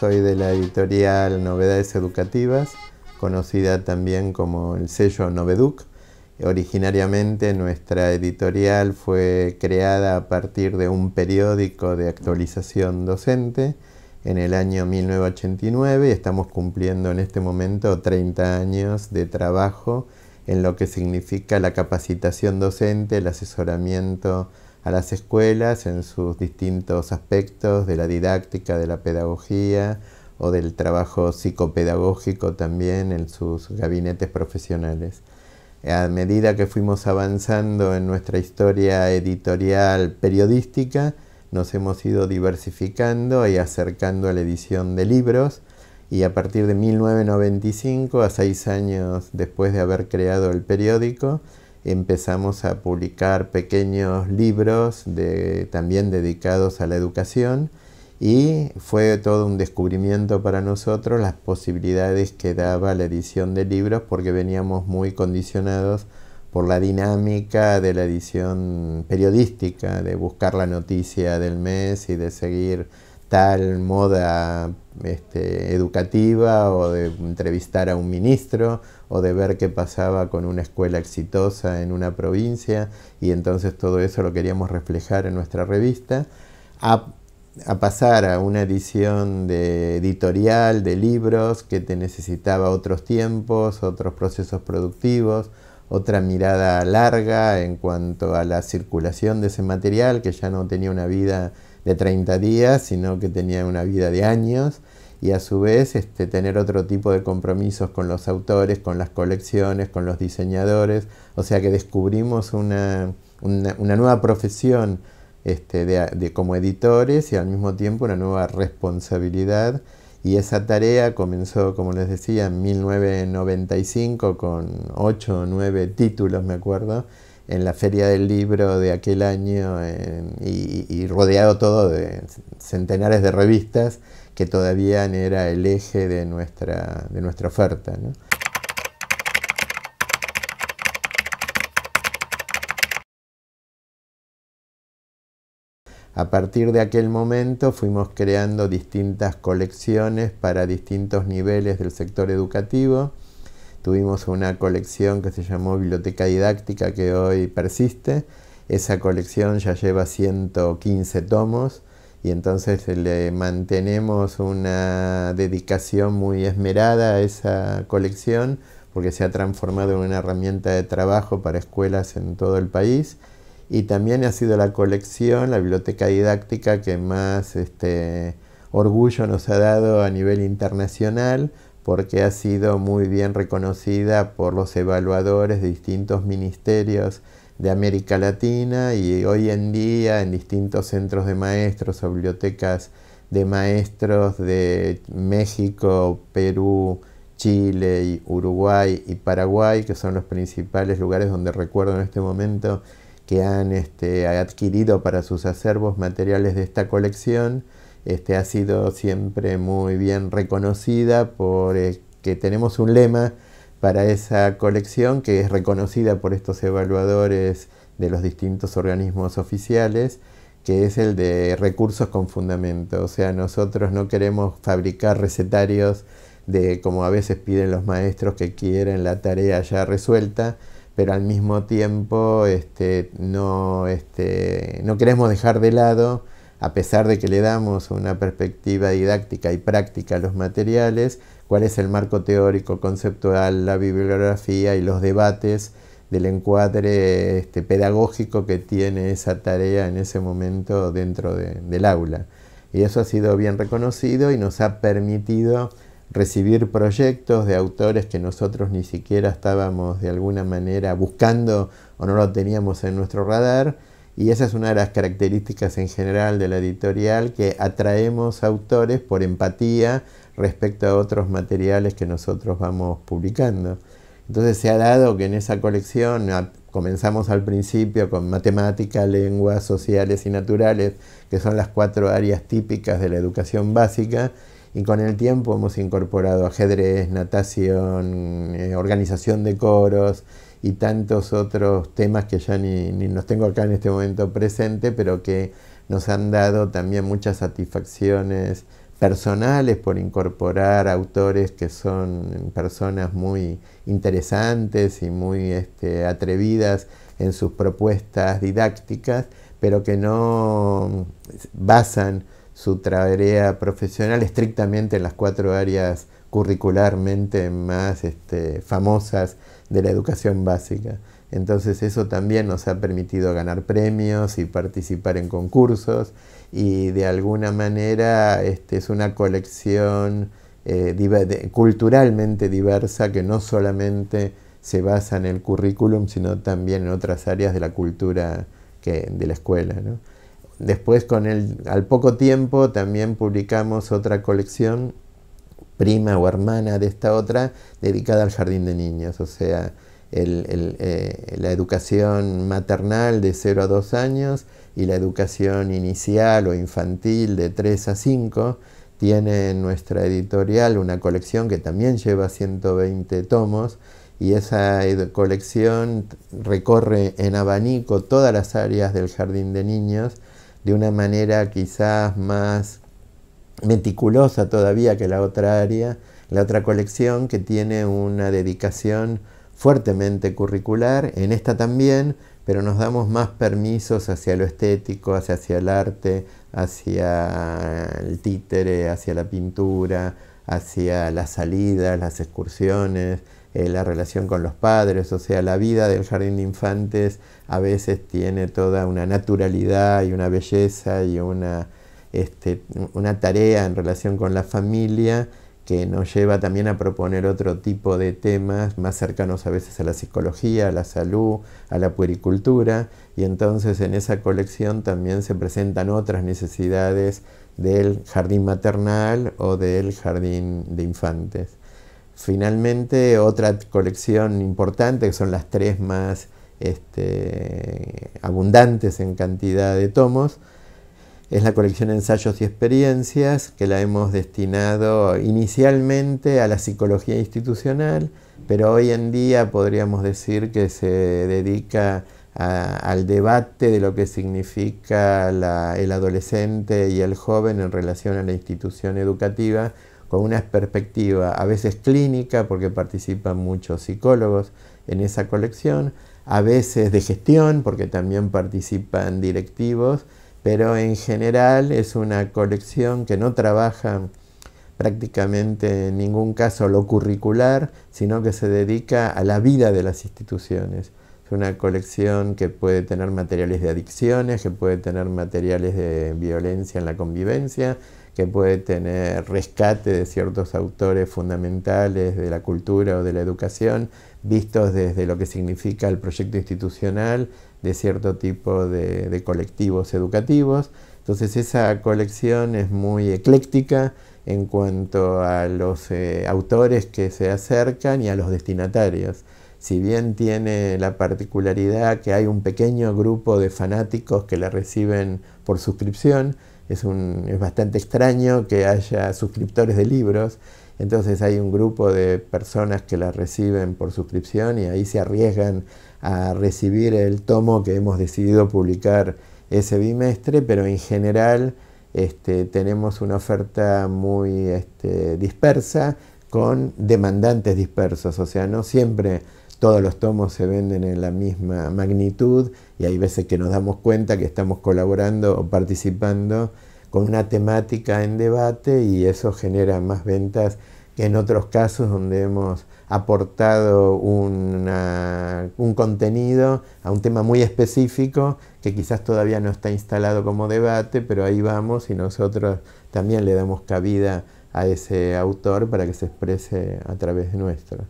soy de la editorial Novedades Educativas, conocida también como el sello Noveduc. Originariamente nuestra editorial fue creada a partir de un periódico de actualización docente en el año 1989 y estamos cumpliendo en este momento 30 años de trabajo en lo que significa la capacitación docente, el asesoramiento a las escuelas en sus distintos aspectos de la didáctica, de la pedagogía o del trabajo psicopedagógico también en sus gabinetes profesionales. A medida que fuimos avanzando en nuestra historia editorial periodística, nos hemos ido diversificando y acercando a la edición de libros y a partir de 1995, a seis años después de haber creado el periódico, empezamos a publicar pequeños libros también dedicados a la educación y fue todo un descubrimiento para nosotros las posibilidades que daba la edición de libros porque veníamos muy condicionados por la dinámica de la edición periodística, de buscar la noticia del mes y de seguir tal moda este, educativa o de entrevistar a un ministro o de ver qué pasaba con una escuela exitosa en una provincia y entonces todo eso lo queríamos reflejar en nuestra revista, a, a pasar a una edición de editorial, de libros que te necesitaba otros tiempos, otros procesos productivos, otra mirada larga en cuanto a la circulación de ese material que ya no tenía una vida de 30 días, sino que tenía una vida de años y a su vez este, tener otro tipo de compromisos con los autores, con las colecciones, con los diseñadores. O sea que descubrimos una, nueva profesión este, de, como editores y al mismo tiempo una nueva responsabilidad. Y esa tarea comenzó, como les decía, en 1995 con 8 o 9 títulos, me acuerdo, en la feria del libro de aquel año y, rodeado todo de centenares de revistas que todavía era el eje de nuestra, de nuestra oferta. A partir de aquel momento fuimos creando distintas colecciones para distintos niveles del sector educativo tuvimos una colección que se llamó Biblioteca Didáctica que hoy persiste. Esa colección ya lleva 115 tomos y entonces le mantenemos una dedicación muy esmerada a esa colección porque se ha transformado en una herramienta de trabajo para escuelas en todo el país y también ha sido la colección, la biblioteca didáctica que más este, orgullo nos ha dado a nivel internacional porque ha sido muy bien reconocida por los evaluadores de distintos ministerios de América Latina y hoy en día en distintos centros de maestros o bibliotecas de maestros de México, Perú, Chile, Uruguay y Paraguay, que son los principales lugares donde recuerdo en este momento que han este, adquirido para sus acervos materiales de esta colección este, ha sido siempre muy bien reconocida por eh, que tenemos un lema para esa colección que es reconocida por estos evaluadores de los distintos organismos oficiales, que es el de recursos con fundamento. O sea, nosotros no queremos fabricar recetarios de como a veces piden los maestros que quieren la tarea ya resuelta, pero al mismo tiempo este, este, no queremos dejar de lado a pesar de que le damos una perspectiva didáctica y práctica a los materiales, cuál es el marco teórico, conceptual, la bibliografía y los debates del encuadre este, pedagógico que tiene esa tarea en ese momento dentro del aula. Y eso ha sido bien reconocido y nos ha permitido recibir proyectos de autores que nosotros ni siquiera estábamos de alguna manera buscando o no lo teníamos en nuestro radar y esa es una de las características en general de la editorial, que atraemos autores por empatía respecto a otros materiales que nosotros vamos publicando. Entonces se ha dado que en esa colección comenzamos al principio con matemática, lenguas, sociales y naturales, que son las cuatro áreas típicas de la educación básica, y con el tiempo hemos incorporado ajedrez, natación, eh, organización de coros, y tantos otros temas que ya ni, ni los tengo acá en este momento presente, pero que nos han dado también muchas satisfacciones personales por incorporar autores que son personas muy interesantes y muy este, atrevidas en sus propuestas didácticas, pero que no basan su tarea profesional estrictamente en las cuatro áreas curricularmente más este, famosas de la educación básica. Entonces eso también nos ha permitido ganar premios y participar en concursos y de alguna manera este, es una colección eh, culturalmente diversa que no solamente se basa en el currículum, sino también en otras áreas de la cultura de la escuela. Después, con el, al poco tiempo, también publicamos otra colección prima o hermana de esta otra, dedicada al jardín de niños. O sea, eh, la educación maternal de 0 a 2 años y la educación inicial o infantil de 3 a 5. Tiene en nuestra editorial una colección que también lleva 120 tomos y esa colección recorre en abanico todas las áreas del jardín de niños de una manera quizás más meticulosa todavía que la otra área, la otra colección que tiene una dedicación fuertemente curricular, en esta también, pero nos damos más permisos hacia lo estético, hacia, el arte, hacia el títere, hacia la pintura, hacia las salidas, las excursiones, eh, la relación con los padres, o sea, la vida del jardín de infantes a veces tiene toda una naturalidad y una belleza y una este, una tarea en relación con la familia que nos lleva también a proponer otro tipo de temas más cercanos a veces a la psicología, a la salud, a la puericultura, y entonces en esa colección también se presentan otras necesidades del jardín maternal o del jardín de infantes. Finalmente, otra colección importante, que son las tres más este, abundantes en cantidad de tomos, es la colección ensayos y experiencias que la hemos destinado inicialmente a la psicología institucional, pero hoy en día podríamos decir que se dedica al debate de lo que significa el adolescente y el joven en relación a la institución educativa con una perspectiva a veces clínica, porque participan muchos psicólogos en esa colección, a veces de gestión, porque también participan directivos, pero en general es una colección que no trabaja prácticamente en ningún caso lo curricular, sino que se dedica a la vida de las instituciones. Es una colección que puede tener materiales de adicciones, que puede tener materiales de violencia en la convivencia, que puede tener rescate de ciertos autores fundamentales de la cultura o de la educación, vistos desde lo que significa el proyecto institucional de cierto tipo de, colectivos educativos. Entonces esa colección es muy ecléctica en cuanto a los eh, autores que se acercan y a los destinatarios. Si bien tiene la particularidad que hay un pequeño grupo de fanáticos que la reciben por suscripción, es bastante extraño que haya suscriptores de libros, entonces hay un grupo de personas que la reciben por suscripción y ahí se arriesgan a recibir el tomo que hemos decidido publicar ese bimestre, pero en general este, tenemos una oferta muy este, dispersa con demandantes dispersos, o sea, no siempre todos los tomos se venden en la misma magnitud y hay veces que nos damos cuenta que estamos colaborando o participando con una temática en debate y eso genera más ventas que en otros casos donde hemos aportado una, un contenido a un tema muy específico que quizás todavía no está instalado como debate, pero ahí vamos y nosotros también le damos cabida a ese autor para que se exprese a través de nuestro.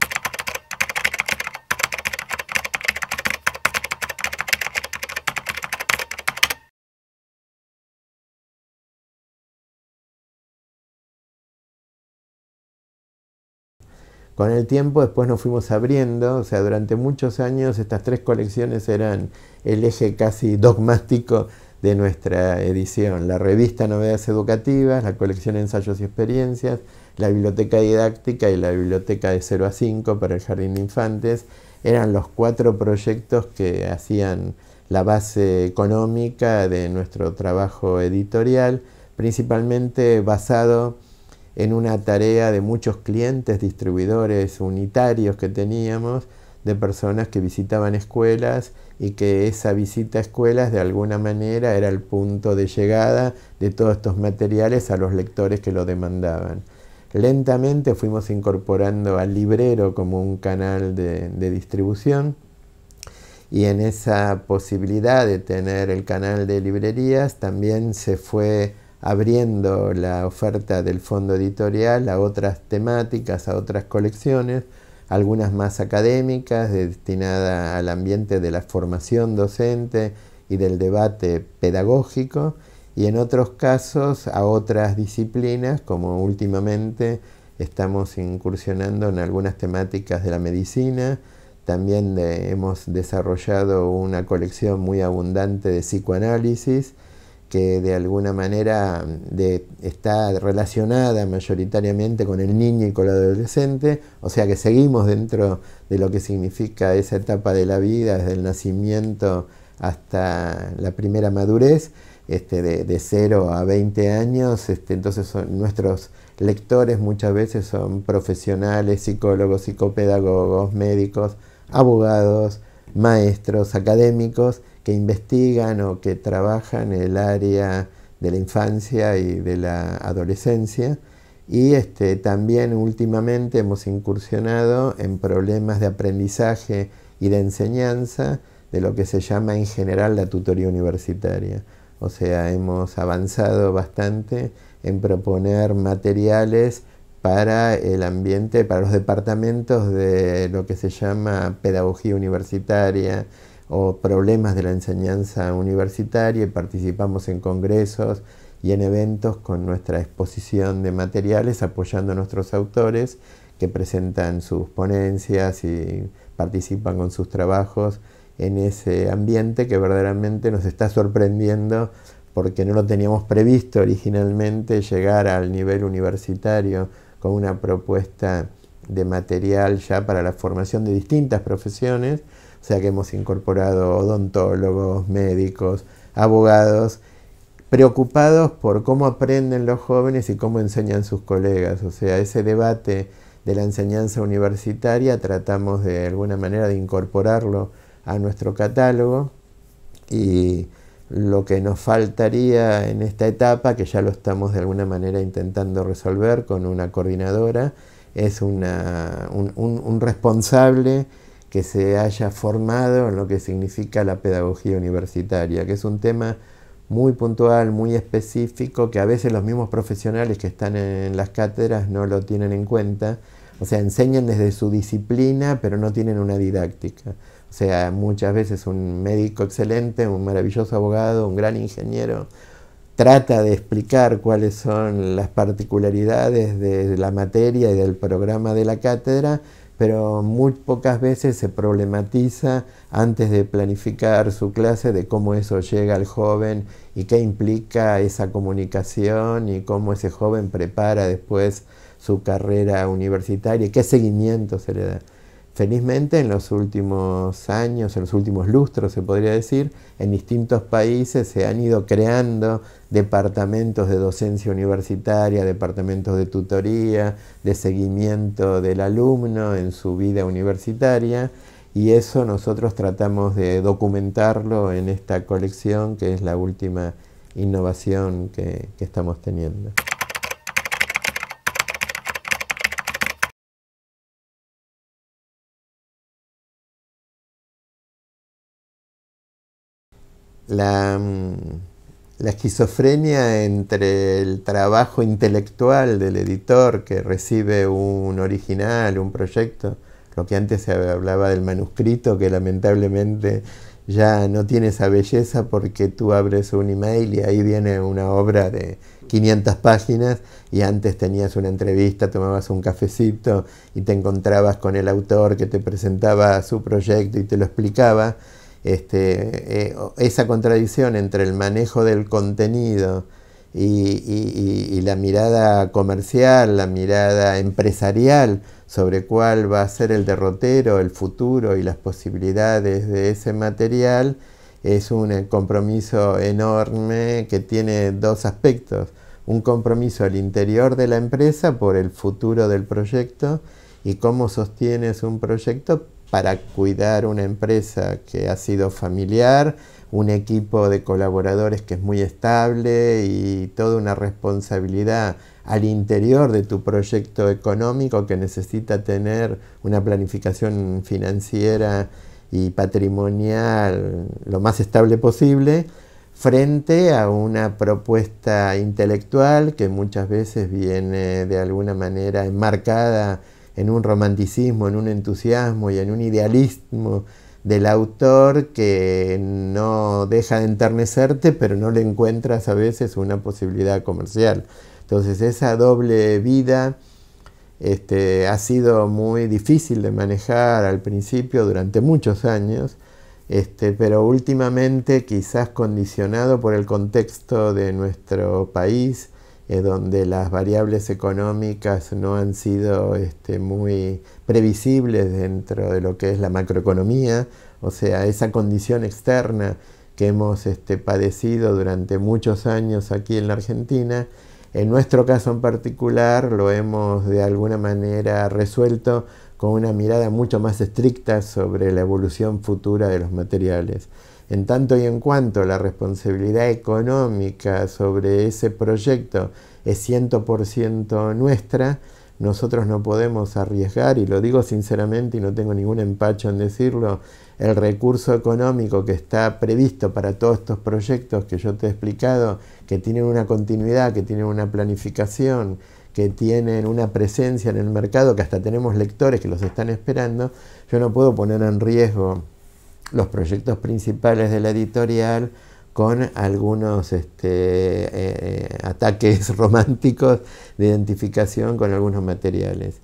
Con el tiempo después nos fuimos abriendo, o sea, durante muchos años estas tres colecciones eran el eje casi dogmático de nuestra edición. La revista Novedades Educativas, la colección Ensayos y Experiencias, la biblioteca didáctica y la biblioteca de 0 a 5 para el Jardín de Infantes eran los cuatro proyectos que hacían la base económica de nuestro trabajo editorial, principalmente basado en una tarea de muchos clientes, distribuidores unitarios que teníamos, de personas que visitaban escuelas y que esa visita a escuelas de alguna manera era el punto de llegada de todos estos materiales a los lectores que lo demandaban. Lentamente fuimos incorporando al librero como un canal de, distribución y en esa posibilidad de tener el canal de librerías también se fue abriendo la oferta del fondo editorial a otras temáticas, a otras colecciones, algunas más académicas, destinadas al ambiente de la formación docente y del debate pedagógico, y en otros casos a otras disciplinas, como últimamente estamos incursionando en algunas temáticas de la medicina, también hemos desarrollado una colección muy abundante de psicoanálisis, que de alguna manera está relacionada mayoritariamente con el niño y con el adolescente, o sea que seguimos dentro de lo que significa esa etapa de la vida, desde el nacimiento hasta la primera madurez, este, de, 0 a 20 años, este, entonces son, nuestros lectores muchas veces son profesionales, psicólogos, psicopedagogos, médicos, abogados, maestros académicos que investigan o que trabajan en el área de la infancia y de la adolescencia. Y este, también últimamente hemos incursionado en problemas de aprendizaje y de enseñanza de lo que se llama en general la tutoría universitaria. O sea, hemos avanzado bastante en proponer materiales para el ambiente, para los departamentos de lo que se llama pedagogía universitaria o problemas de la enseñanza universitaria y participamos en congresos y en eventos con nuestra exposición de materiales apoyando a nuestros autores que presentan sus ponencias y participan con sus trabajos en ese ambiente que verdaderamente nos está sorprendiendo porque no lo teníamos previsto originalmente llegar al nivel universitario con una propuesta de material ya para la formación de distintas profesiones, o sea que hemos incorporado odontólogos, médicos, abogados, preocupados por cómo aprenden los jóvenes y cómo enseñan sus colegas. O sea, ese debate de la enseñanza universitaria tratamos de alguna manera de incorporarlo a nuestro catálogo y lo que nos faltaría en esta etapa, que ya lo estamos de alguna manera intentando resolver con una coordinadora, es una, un, un responsable que se haya formado en lo que significa la pedagogía universitaria, que es un tema muy puntual, muy específico, que a veces los mismos profesionales que están en las cátedras no lo tienen en cuenta. O sea, enseñan desde su disciplina, pero no tienen una didáctica sea muchas veces un médico excelente, un maravilloso abogado, un gran ingeniero, trata de explicar cuáles son las particularidades de la materia y del programa de la cátedra, pero muy pocas veces se problematiza antes de planificar su clase de cómo eso llega al joven y qué implica esa comunicación y cómo ese joven prepara después su carrera universitaria y qué seguimiento se le da. Felizmente en los últimos años, en los últimos lustros se podría decir, en distintos países se han ido creando departamentos de docencia universitaria, departamentos de tutoría, de seguimiento del alumno en su vida universitaria y eso nosotros tratamos de documentarlo en esta colección que es la última innovación que, estamos teniendo. Mm, la, esquizofrenia entre el trabajo intelectual del editor que recibe un original, un proyecto, lo que antes se hablaba del manuscrito, que lamentablemente ya no tiene esa belleza porque tú abres un email y ahí viene una obra de 500 páginas y antes tenías una entrevista, tomabas un cafecito y te encontrabas con el autor que te presentaba su proyecto y te lo explicaba. Este, eh, esa contradicción entre el manejo del contenido y, y, la mirada comercial, la mirada empresarial sobre cuál va a ser el derrotero, el futuro y las posibilidades de ese material, es un compromiso enorme que tiene dos aspectos. Un compromiso al interior de la empresa por el futuro del proyecto y cómo sostienes un proyecto para cuidar una empresa que ha sido familiar, un equipo de colaboradores que es muy estable y toda una responsabilidad al interior de tu proyecto económico que necesita tener una planificación financiera y patrimonial lo más estable posible frente a una propuesta intelectual que muchas veces viene de alguna manera enmarcada en un romanticismo, en un entusiasmo y en un idealismo del autor que no deja de enternecerte, pero no le encuentras a veces una posibilidad comercial. Entonces esa doble vida este, ha sido muy difícil de manejar al principio durante muchos años, este, pero últimamente quizás condicionado por el contexto de nuestro país, eh, donde las variables económicas no han sido este, muy previsibles dentro de lo que es la macroeconomía, o sea, esa condición externa que hemos este, padecido durante muchos años aquí en la Argentina, en nuestro caso en particular lo hemos de alguna manera resuelto con una mirada mucho más estricta sobre la evolución futura de los materiales. En tanto y en cuanto la responsabilidad económica sobre ese proyecto es 100% nuestra, nosotros no podemos arriesgar, y lo digo sinceramente y no tengo ningún empacho en decirlo, el recurso económico que está previsto para todos estos proyectos que yo te he explicado, que tienen una continuidad, que tienen una planificación, que tienen una presencia en el mercado, que hasta tenemos lectores que los están esperando, yo no puedo poner en riesgo los proyectos principales de la editorial con algunos este, eh, ataques románticos de identificación con algunos materiales.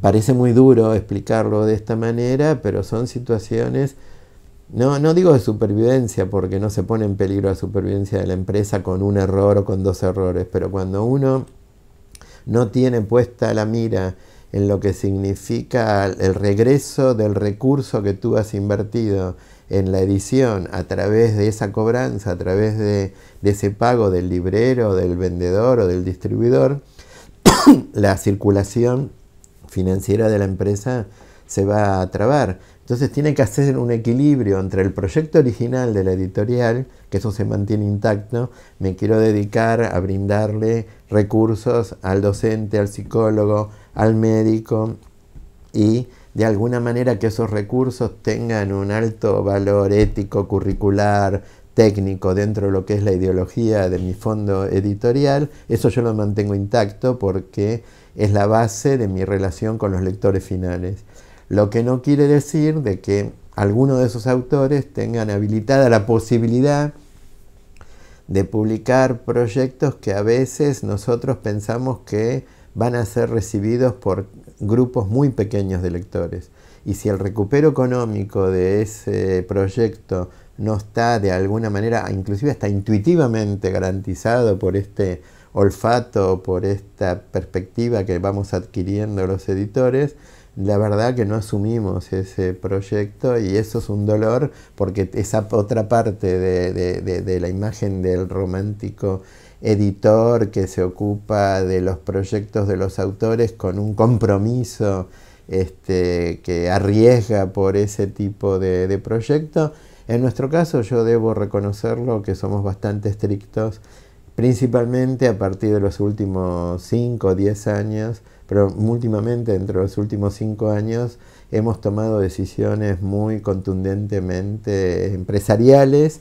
Parece muy duro explicarlo de esta manera, pero son situaciones, no, no digo de supervivencia, porque no se pone en peligro la supervivencia de la empresa con un error o con dos errores, pero cuando uno no tiene puesta la mira en lo que significa el regreso del recurso que tú has invertido en la edición a través de esa cobranza, a través de, ese pago del librero, del vendedor o del distribuidor, la circulación financiera de la empresa se va a trabar. Entonces tiene que hacer un equilibrio entre el proyecto original de la editorial, que eso se mantiene intacto, me quiero dedicar a brindarle recursos al docente, al psicólogo, al médico y de alguna manera que esos recursos tengan un alto valor ético, curricular, técnico dentro de lo que es la ideología de mi fondo editorial, eso yo lo mantengo intacto porque es la base de mi relación con los lectores finales. Lo que no quiere decir de que alguno de esos autores tengan habilitada la posibilidad de publicar proyectos que a veces nosotros pensamos que van a ser recibidos por grupos muy pequeños de lectores. Y si el recupero económico de ese proyecto no está de alguna manera, inclusive está intuitivamente garantizado por este olfato, por esta perspectiva que vamos adquiriendo los editores, la verdad que no asumimos ese proyecto y eso es un dolor porque esa otra parte de la imagen del romántico editor que se ocupa de los proyectos de los autores con un compromiso este, que arriesga por ese tipo de, proyecto. En nuestro caso yo debo reconocerlo que somos bastante estrictos, principalmente a partir de los últimos 5 o 10 años, pero últimamente de los últimos 5 años hemos tomado decisiones muy contundentemente empresariales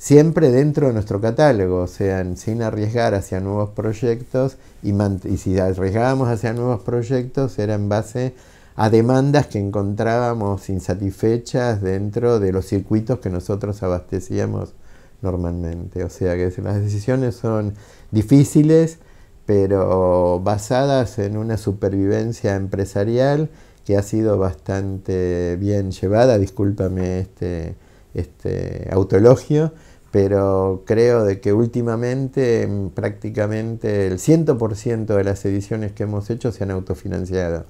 siempre dentro de nuestro catálogo, o sea, sin arriesgar hacia nuevos proyectos y, si arriesgábamos hacia nuevos proyectos era en base a demandas que encontrábamos insatisfechas dentro de los circuitos que nosotros abastecíamos normalmente. O sea que las decisiones son difíciles, pero basadas en una supervivencia empresarial que ha sido bastante bien llevada, discúlpame este, este autologio, pero creo de que últimamente mm, prácticamente el 100% de las ediciones que hemos hecho se han autofinanciado.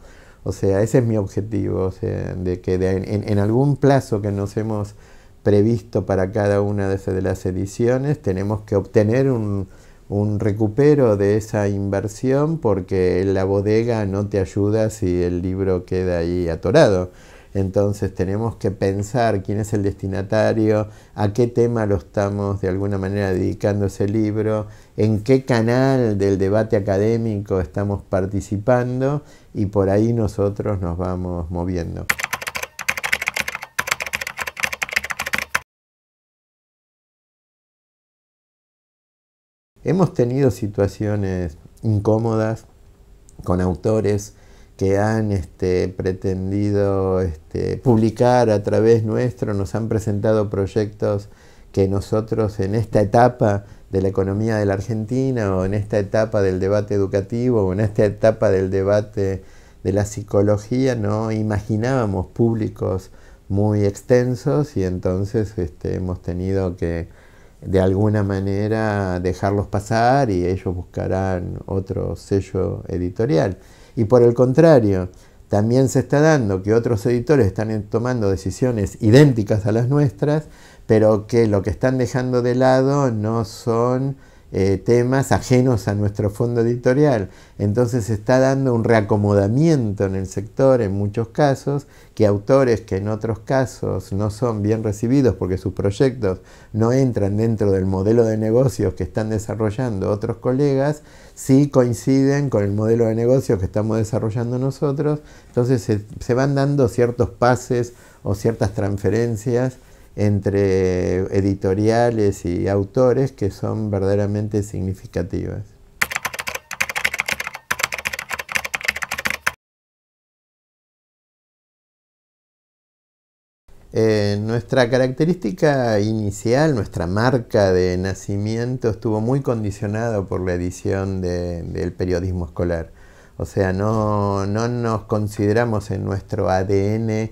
O sea, ese es mi objetivo, de que en, algún plazo que nos hemos previsto para cada una de, las ediciones, tenemos que obtener un, un, recupero de esa inversión porque la bodega no te ayuda si el libro queda ahí atorado. Entonces tenemos que pensar quién es el destinatario, a qué tema lo estamos de alguna manera dedicando ese libro, en qué canal del debate académico estamos participando y por ahí nosotros nos vamos moviendo. Hemos tenido situaciones incómodas con autores que han este, pretendido este, publicar a través nuestro, nos han presentado proyectos que nosotros en esta etapa de la economía de la Argentina o en esta etapa del debate educativo o en esta etapa del debate de la psicología no imaginábamos públicos muy extensos y entonces este, hemos tenido que de alguna manera dejarlos pasar y ellos buscarán otro sello editorial. Y por el contrario, también se está dando que otros editores están tomando decisiones idénticas a las nuestras, pero que lo que están dejando de lado no son eh, temas ajenos a nuestro fondo editorial. Entonces se está dando un reacomodamiento en el sector en muchos casos, que autores que en otros casos no son bien recibidos porque sus proyectos no entran dentro del modelo de negocios que están desarrollando otros colegas, sí coinciden con el modelo de negocios que estamos desarrollando nosotros. Entonces se van dando ciertos pases o ciertas transferencias entre editoriales y autores que son verdaderamente significativas. Eh, nuestra característica inicial, nuestra marca de nacimiento estuvo muy condicionada por la edición del periodismo escolar. O sea, no nos consideramos en nuestro ADN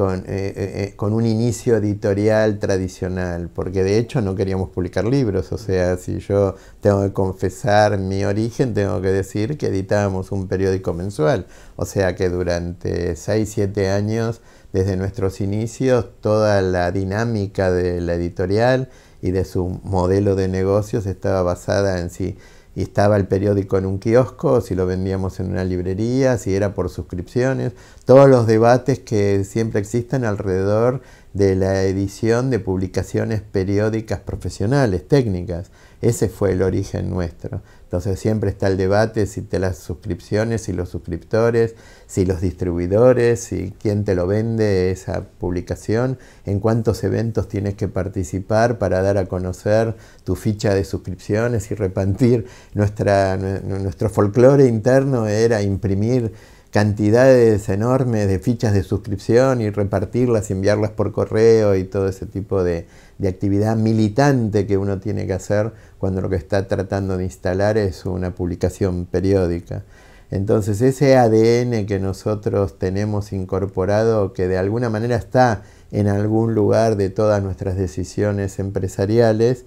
con, eh, eh, eh, con, un inicio editorial tradicional, porque de hecho no queríamos publicar libros, o sea, si yo tengo que confesar mi origen, tengo que decir que editábamos un periódico mensual, o sea que durante 6, 7 años, desde nuestros inicios, toda la dinámica de la editorial y de su modelo de negocios estaba basada en Sí y estaba el periódico en un kiosco, si lo vendíamos en una librería, si era por suscripciones, todos los debates que siempre existen alrededor de la edición de publicaciones periódicas profesionales, técnicas. Ese fue el origen nuestro. Entonces siempre está el debate si te las suscripciones, si los suscriptores, si los distribuidores, si quién te lo vende esa publicación, en cuántos eventos tienes que participar para dar a conocer tu ficha de suscripciones y repartir nuestra, nuestro folclore interno era imprimir cantidades enormes de fichas de suscripción y repartirlas y enviarlas por correo y todo ese tipo de, de, actividad militante que uno tiene que hacer cuando lo que está tratando de instalar es una publicación periódica. Entonces ese ADN que nosotros tenemos incorporado, que de alguna manera está en algún lugar de todas nuestras decisiones empresariales,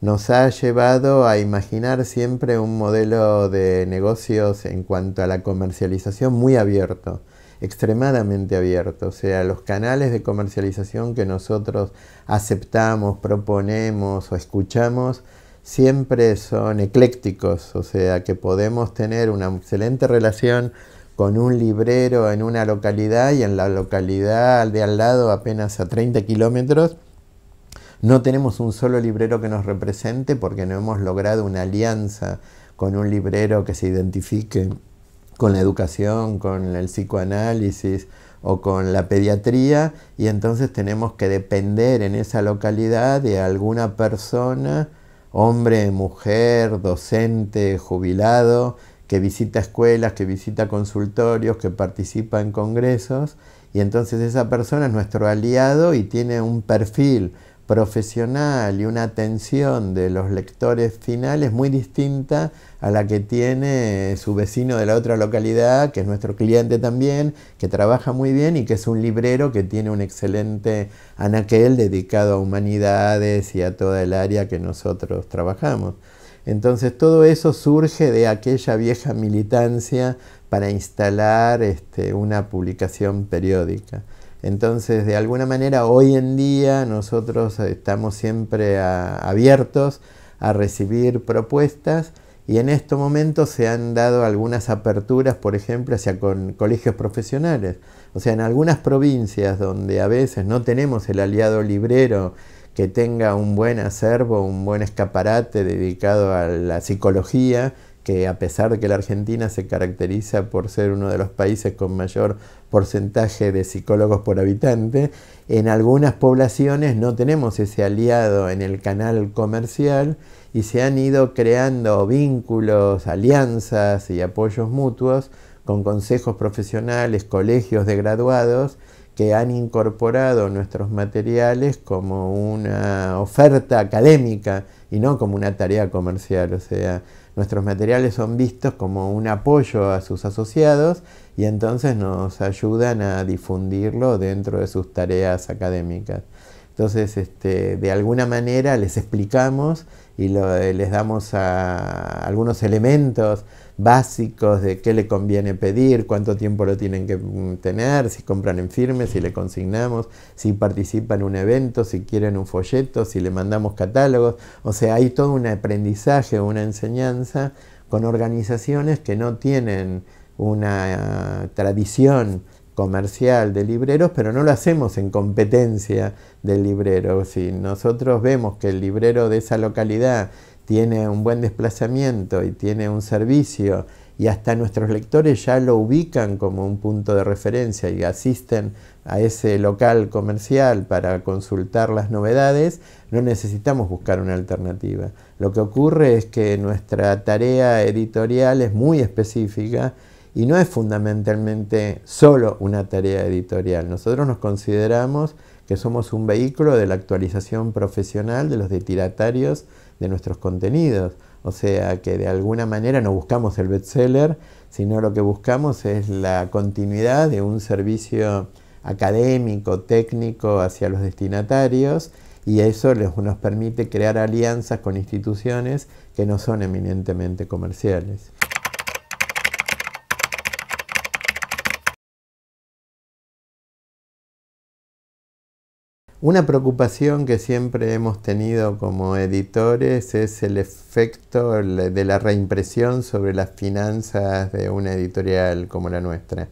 nos ha llevado a imaginar siempre un modelo de negocios en cuanto a la comercialización muy abierto, extremadamente abierto. O sea, los canales de comercialización que nosotros aceptamos, proponemos o escuchamos siempre son eclécticos. O sea, que podemos tener una excelente relación con un librero en una localidad y en la localidad de al lado apenas a 30 kilómetros no tenemos un solo librero que nos represente porque no hemos logrado una alianza con un librero que se identifique con la educación, con el psicoanálisis o con la pediatría y entonces tenemos que depender en esa localidad de alguna persona, hombre, mujer, docente, jubilado, que visita escuelas, que visita consultorios, que participa en congresos y entonces esa persona es nuestro aliado y tiene un perfil, profesional y una atención de los lectores finales muy distinta a la que tiene su vecino de la otra localidad, que es nuestro cliente también, que trabaja muy bien y que es un librero que tiene un excelente anaquel dedicado a humanidades y a toda el área que nosotros trabajamos. Entonces todo eso surge de aquella vieja militancia para instalar este, una publicación periódica. Entonces, de alguna manera, hoy en día nosotros estamos siempre abiertos a recibir propuestas y en estos momentos se han dado algunas aperturas, por ejemplo, hacia con colegios profesionales. O sea, en algunas provincias donde a veces no tenemos el aliado librero que tenga un buen acervo, un buen escaparate dedicado a la psicología, que a pesar de que la Argentina se caracteriza por ser uno de los países con mayor porcentaje de psicólogos por habitante, en algunas poblaciones no tenemos ese aliado en el canal comercial y se han ido creando vínculos, alianzas y apoyos mutuos con consejos profesionales, colegios de graduados que han incorporado nuestros materiales como una oferta académica y no como una tarea comercial. O sea, Nuestros materiales son vistos como un apoyo a sus asociados y entonces nos ayudan a difundirlo dentro de sus tareas académicas. Entonces, este, de alguna manera les explicamos y eh, les damos a algunos elementos básicos de qué le conviene pedir, cuánto tiempo lo tienen que mm, tener, si compran en firme, si le consignamos, si participan en un evento, si quieren un folleto, si le mandamos catálogos. O sea, hay todo un aprendizaje, una enseñanza con organizaciones que no tienen una ah, tradición comercial de libreros, pero no lo hacemos en competencia del librero. Si nosotros vemos que el librero de esa localidad tiene un buen desplazamiento y tiene un servicio y hasta nuestros lectores ya lo ubican como un punto de referencia y asisten a ese local comercial para consultar las novedades, no necesitamos buscar una alternativa. Lo que ocurre es que nuestra tarea editorial es muy específica y no es fundamentalmente solo una tarea editorial. Nosotros nos consideramos que somos un vehículo de la actualización profesional de los detiratarios de nuestros contenidos. O sea que de alguna manera no buscamos el bestseller, sino lo que buscamos es la continuidad de un servicio académico, técnico hacia los destinatarios y eso nos permite crear alianzas con instituciones que no son eminentemente comerciales. Una preocupación que siempre hemos tenido como editores es el efecto de la reimpresión sobre las finanzas de una editorial como la nuestra.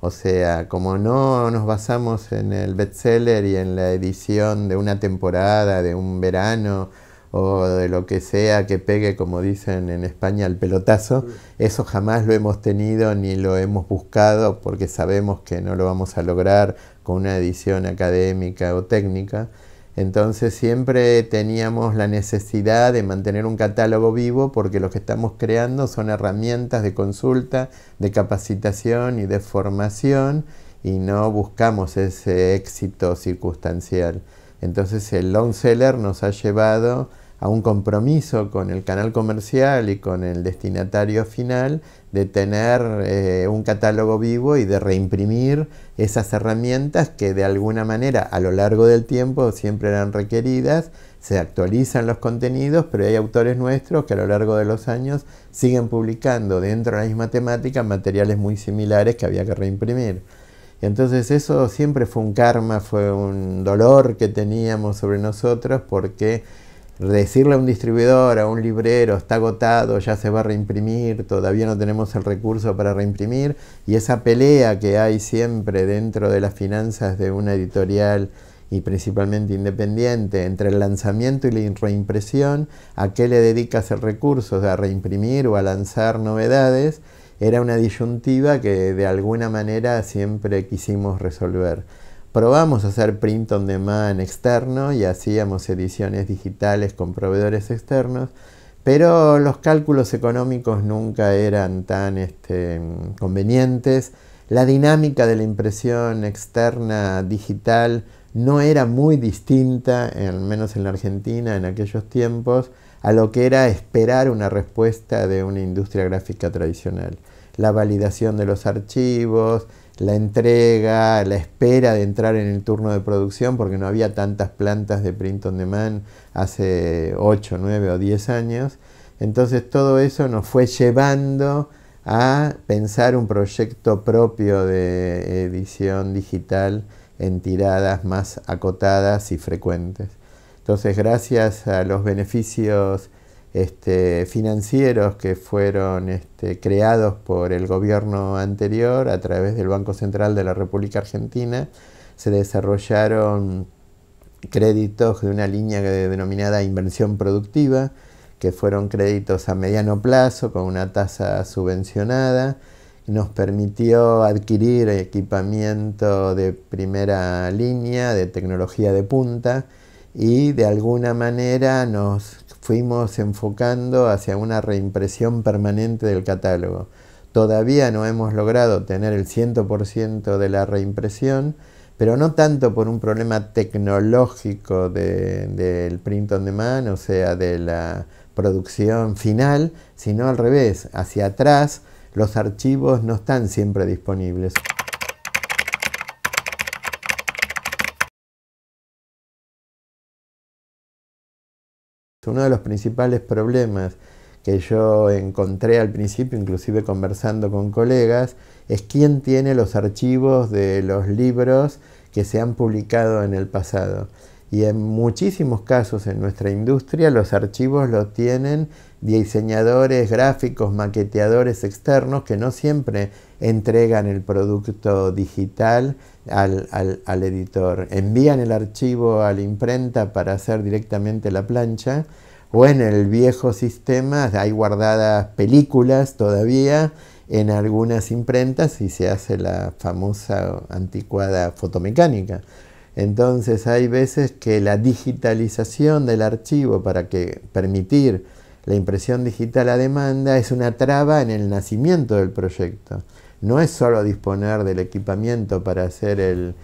O sea, como no nos basamos en el bestseller y en la edición de una temporada, de un verano, o de lo que sea que pegue, como dicen en España, el pelotazo, eso jamás lo hemos tenido ni lo hemos buscado porque sabemos que no lo vamos a lograr con una edición académica o técnica. Entonces siempre teníamos la necesidad de mantener un catálogo vivo porque lo que estamos creando son herramientas de consulta, de capacitación y de formación y no buscamos ese éxito circunstancial. Entonces el long seller nos ha llevado a un compromiso con el canal comercial y con el destinatario final de tener eh, un catálogo vivo y de reimprimir esas herramientas que de alguna manera a lo largo del tiempo siempre eran requeridas, se actualizan los contenidos, pero hay autores nuestros que a lo largo de los años siguen publicando dentro de la misma temática materiales muy similares que había que reimprimir. entonces eso siempre fue un karma, fue un dolor que teníamos sobre nosotros porque decirle a un distribuidor, a un librero, está agotado, ya se va a reimprimir, todavía no tenemos el recurso para reimprimir, y esa pelea que hay siempre dentro de las finanzas de una editorial y principalmente independiente entre el lanzamiento y la reimpresión, a qué le dedicas el recurso, a reimprimir o a lanzar novedades, era una disyuntiva que de alguna manera siempre quisimos resolver. Probamos hacer print on demand externo y hacíamos ediciones digitales con proveedores externos, pero los cálculos económicos nunca eran tan este, convenientes. La dinámica de la impresión externa digital no era muy distinta, al menos en la Argentina en aquellos tiempos, a lo que era esperar una respuesta de una industria gráfica tradicional. La validación de los archivos, la entrega, la espera de entrar en el turno de producción, porque no había tantas plantas de print on demand hace 8, 9 o 10 años. Entonces todo eso nos fue llevando a pensar un proyecto propio de edición digital en tiradas más acotadas y frecuentes. Entonces, gracias a los beneficios este, financieros que fueron este, creados por el gobierno anterior a través del Banco Central de la República Argentina, se desarrollaron créditos de una línea denominada inversión productiva, que fueron créditos a mediano plazo con una tasa subvencionada, nos permitió adquirir equipamiento de primera línea, de tecnología de punta, y de alguna manera nos fuimos enfocando hacia una reimpresión permanente del catálogo. Todavía no hemos logrado tener el 100% de la reimpresión, pero no tanto por un problema tecnológico del print on demand, o sea, de la producción final, sino al revés, hacia atrás los archivos no están siempre disponibles. Uno de los principales problemas que yo encontré al principio, inclusive conversando con colegas, es quién tiene los archivos de los libros que se han publicado en el pasado. Y en muchísimos casos en nuestra industria los archivos los tienen diseñadores gráficos, maqueteadores externos que no siempre entregan el producto digital al, editor, envían el archivo a la imprenta para hacer directamente la plancha, o en el viejo sistema hay guardadas películas todavía en algunas imprentas y se hace la famosa anticuada fotomecánica. Entonces hay veces que la digitalización del archivo para que permitir la impresión digital a demanda es una traba en el nacimiento del proyecto no es solo disponer del equipamiento para hacer el,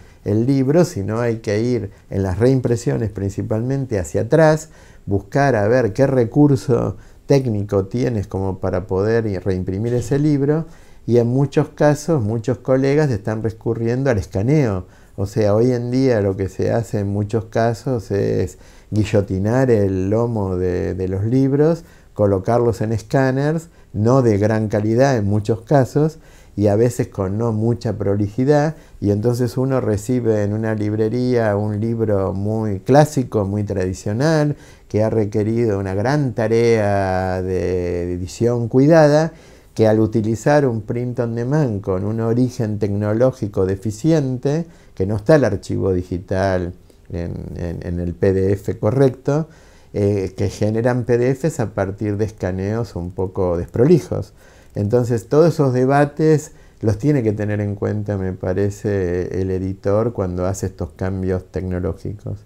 libro, sino hay que ir en las reimpresiones principalmente hacia atrás, buscar a ver qué recurso técnico tienes como para poder reimprimir ese libro y en muchos casos muchos colegas están recurriendo al escaneo. O sea, hoy en día lo que se hace en muchos casos es guillotinar el lomo de, de los libros, colocarlos en escáneres, no de gran calidad en muchos casos, y a veces con no mucha prolijidad, y entonces uno recibe en una librería un libro muy clásico, muy tradicional, que ha requerido una gran tarea de edición cuidada, que al utilizar un print on demand con un origen tecnológico deficiente, que no está el archivo digital en, el PDF correcto, eh, que generan PDFs a partir de escaneos un poco desprolijos. Entonces todos esos debates los tiene que tener en cuenta, me parece, el editor cuando hace estos cambios tecnológicos.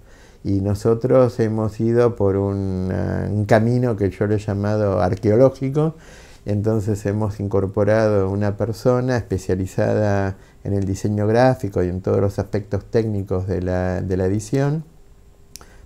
Y nosotros hemos ido por ah, un, camino que yo lo he llamado arqueológico, entonces hemos incorporado una persona especializada en el diseño gráfico y en todos los aspectos técnicos de la edición,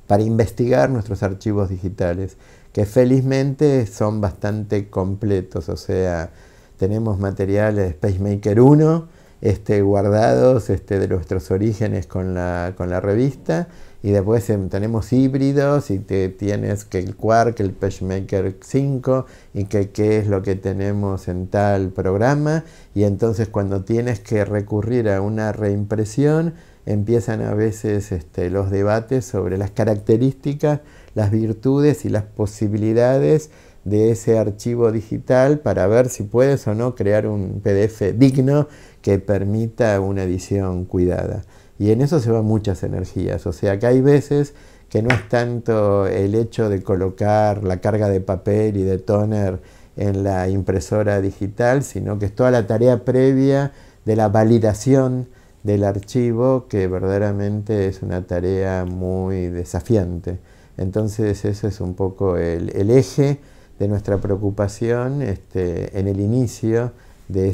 para investigar nuestros archivos digitales, que felizmente son bastante completos, o sea, tenemos materiales de 1 este, guardados este, de nuestros orígenes con la, revista, y después tenemos híbridos y te tienes que el Quark, el PageMaker 5 y que qué es lo que tenemos en tal programa y entonces cuando tienes que recurrir a una reimpresión empiezan a veces este, los debates sobre las características, las virtudes y las posibilidades de ese archivo digital para ver si puedes o no crear un PDF digno que permita una edición cuidada. Y en eso se van muchas energías, o sea que hay veces que no es tanto el hecho de colocar la carga de papel y de toner en la impresora digital, sino que es toda la tarea previa de la validación del archivo que verdaderamente es una tarea muy desafiante. Entonces eso es un poco el, eje de nuestra preocupación este, en el inicio de,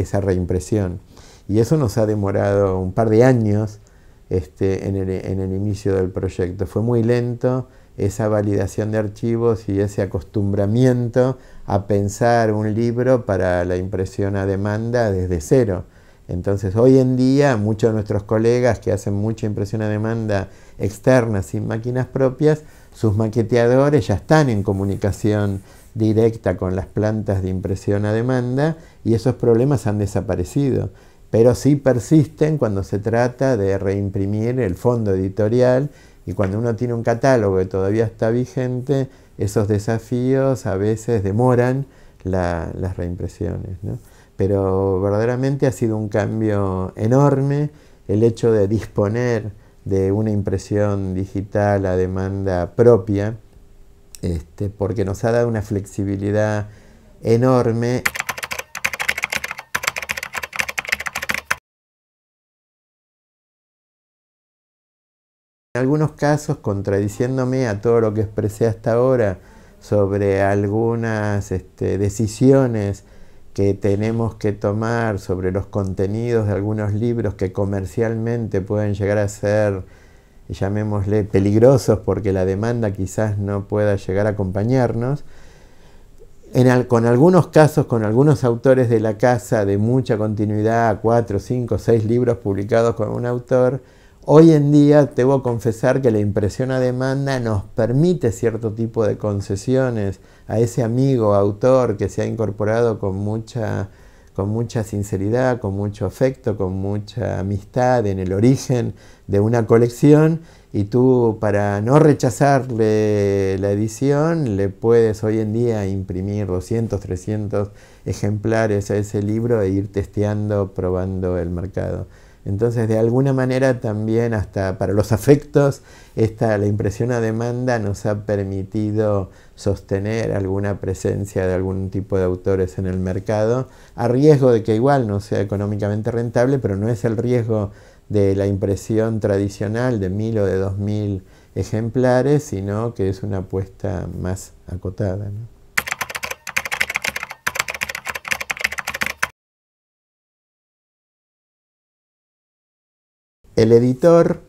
esa reimpresión. Y eso nos ha demorado un par de años este, en el inicio del proyecto. Fue muy lento esa validación de archivos y ese acostumbramiento a pensar un libro para la impresión a demanda desde cero entonces, hoy en día, muchos de nuestros colegas que hacen mucha impresión a demanda externa sin máquinas propias, sus maqueteadores ya están en comunicación directa con las plantas de impresión a demanda y esos problemas han desaparecido, pero sí persisten cuando se trata de reimprimir el fondo editorial y cuando uno tiene un catálogo que todavía está vigente, esos desafíos a veces demoran las reimpresiones pero verdaderamente ha sido un cambio enorme el hecho de disponer de una impresión digital a demanda propia, este, porque nos ha dado una flexibilidad enorme. En algunos casos, contradiciéndome a todo lo que expresé hasta ahora sobre algunas este, decisiones que tenemos que tomar sobre los contenidos de algunos libros que comercialmente pueden llegar a ser, llamémosle, peligrosos porque la demanda quizás no pueda llegar a acompañarnos. con algunos casos, con algunos autores de la casa de mucha continuidad, cuatro, cinco, seis libros publicados con un autor, Hoy en día debo confesar que la impresión a demanda nos permite cierto tipo de concesiones a ese amigo, autor que se ha incorporado con mucha, con mucha sinceridad, con mucho afecto, con mucha amistad en el origen de una colección y tú para no rechazarle la edición le puedes hoy en día imprimir 200, 300 ejemplares a ese libro e ir testeando, probando el mercado. Entonces, de alguna manera también hasta para los afectos, esta, la impresión a demanda nos ha permitido sostener alguna presencia de algún tipo de autores en el mercado, a riesgo de que igual no sea económicamente rentable, pero no es el riesgo de la impresión tradicional de mil o de dos mil ejemplares, sino que es una apuesta más acotada. El editor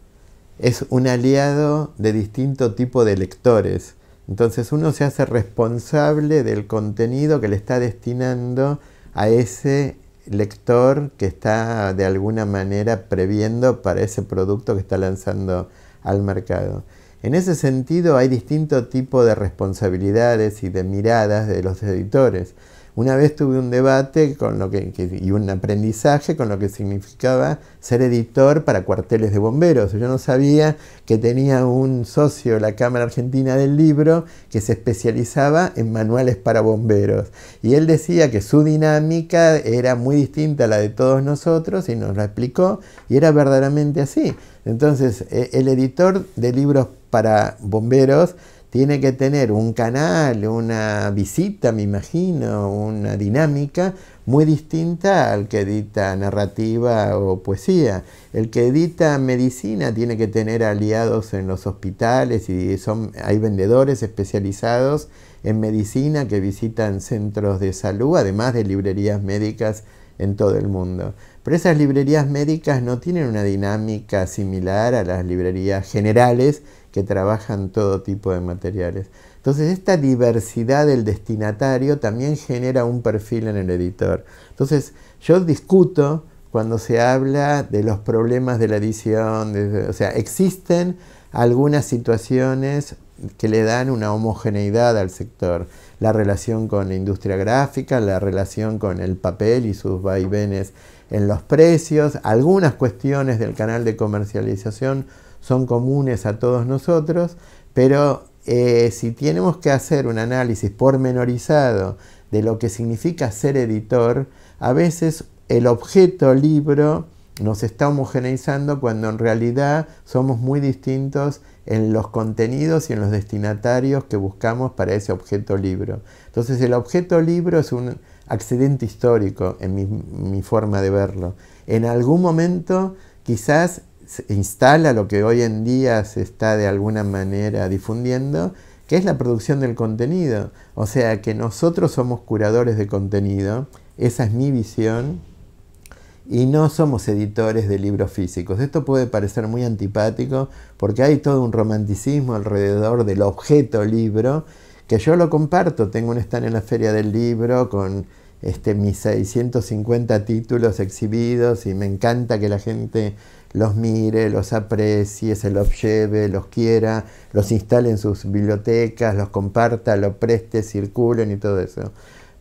es un aliado de distinto tipo de lectores. Entonces uno se hace responsable del contenido que le está destinando a ese lector que está de alguna manera previendo para ese producto que está lanzando al mercado. En ese sentido hay distinto tipo de responsabilidades y de miradas de los editores. Una vez tuve un debate con lo que, y un aprendizaje con lo que significaba ser editor para cuarteles de bomberos. Yo no sabía que tenía un socio la Cámara Argentina del Libro que se especializaba en manuales para bomberos. Y él decía que su dinámica era muy distinta a la de todos nosotros y nos la explicó y era verdaderamente así. Entonces, e, el editor de libros para bomberos tiene que tener un canal, una visita, me imagino, una dinámica muy distinta al que edita narrativa o poesía. El que edita medicina tiene que tener aliados en los hospitales y son, hay vendedores especializados en medicina que visitan centros de salud, además de librerías médicas en todo el mundo. Pero esas librerías médicas no tienen una dinámica similar a las librerías generales que trabajan todo tipo de materiales. Entonces esta diversidad del destinatario también genera un perfil en el editor. Entonces yo discuto cuando se habla de los problemas de la edición, o sea, existen algunas situaciones que le dan una homogeneidad al sector, la relación con la industria gráfica, la relación con el papel y sus vaivenes en los precios, algunas cuestiones del canal de comercialización son comunes a todos nosotros, pero eh, si tenemos que hacer un análisis pormenorizado de lo que significa ser editor, a veces el objeto libro nos está homogeneizando cuando en realidad somos muy distintos en los contenidos y en los destinatarios que buscamos para ese objeto libro. Entonces el objeto libro es un accidente histórico en mi forma de verlo. En algún momento quizás instala lo que hoy en día se está de alguna manera difundiendo, que es la producción del contenido. O sea que nosotros somos curadores de contenido, esa es mi visión, y no somos editores de libros físicos. Esto puede parecer muy antipático porque hay todo un romanticismo alrededor del objeto libro, que yo lo comparto, tengo un stand en la feria del libro con este, mis 650 títulos exhibidos y me encanta que la gente los mire, los aprecie, se los lleve, los quiera, los instale en sus bibliotecas, los comparta, los preste, circulen y todo eso.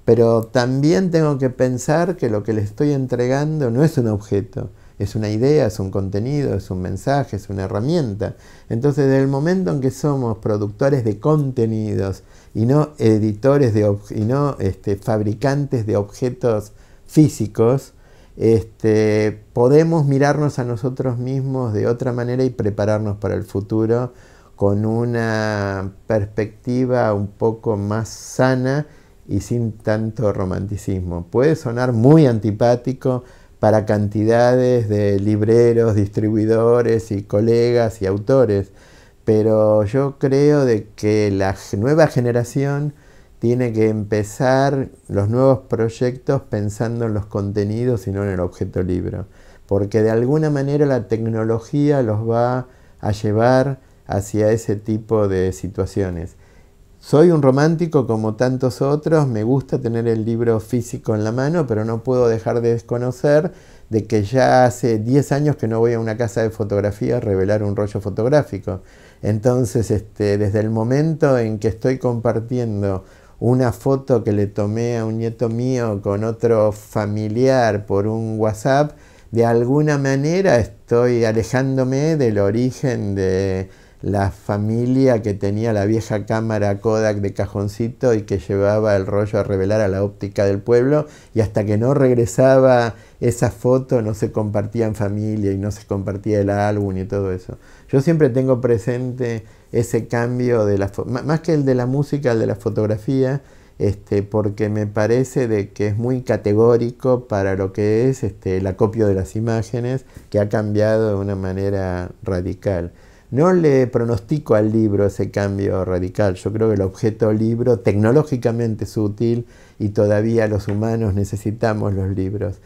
Pero también tengo que pensar que lo que le estoy entregando no es un objeto, es una idea, es un contenido, es un mensaje, es una herramienta. Entonces, desde el momento en que somos productores de contenidos y no editores de y no este, fabricantes de objetos físicos, este, podemos mirarnos a nosotros mismos de otra manera y prepararnos para el futuro con una perspectiva un poco más sana y sin tanto romanticismo. Puede sonar muy antipático para cantidades de libreros, distribuidores y colegas y autores, pero yo creo de que la nueva generación tiene que empezar los nuevos proyectos pensando en los contenidos y no en el objeto libro, porque de alguna manera la tecnología los va a llevar hacia ese tipo de situaciones. Soy un romántico como tantos otros, me gusta tener el libro físico en la mano, pero no puedo dejar de desconocer de que ya hace 10 años que no voy a una casa de fotografía a revelar un rollo fotográfico. Entonces, este, desde el momento en que estoy compartiendo una foto que le tomé a un nieto mío con otro familiar por un WhatsApp, de alguna manera estoy alejándome del origen de, la familia que tenía la vieja cámara Kodak de cajoncito y que llevaba el rollo a revelar a la óptica del pueblo y hasta que no regresaba esa foto no se compartía en familia y no se compartía el álbum y todo eso. Yo siempre tengo presente ese cambio de la más que el de la música, el de la fotografía, este, porque me parece de que es muy categórico para lo que es este, el acopio de las imágenes, que ha cambiado de una manera radical. No le pronostico al libro ese cambio radical. Yo creo que el objeto libro tecnológicamente es útil y todavía los humanos necesitamos los libros.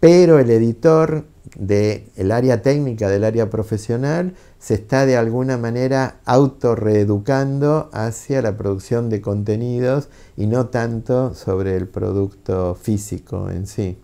Pero el editor del área técnica, del área profesional, se está de alguna manera autorreeducando hacia la producción de contenidos y no tanto sobre el producto físico en sí.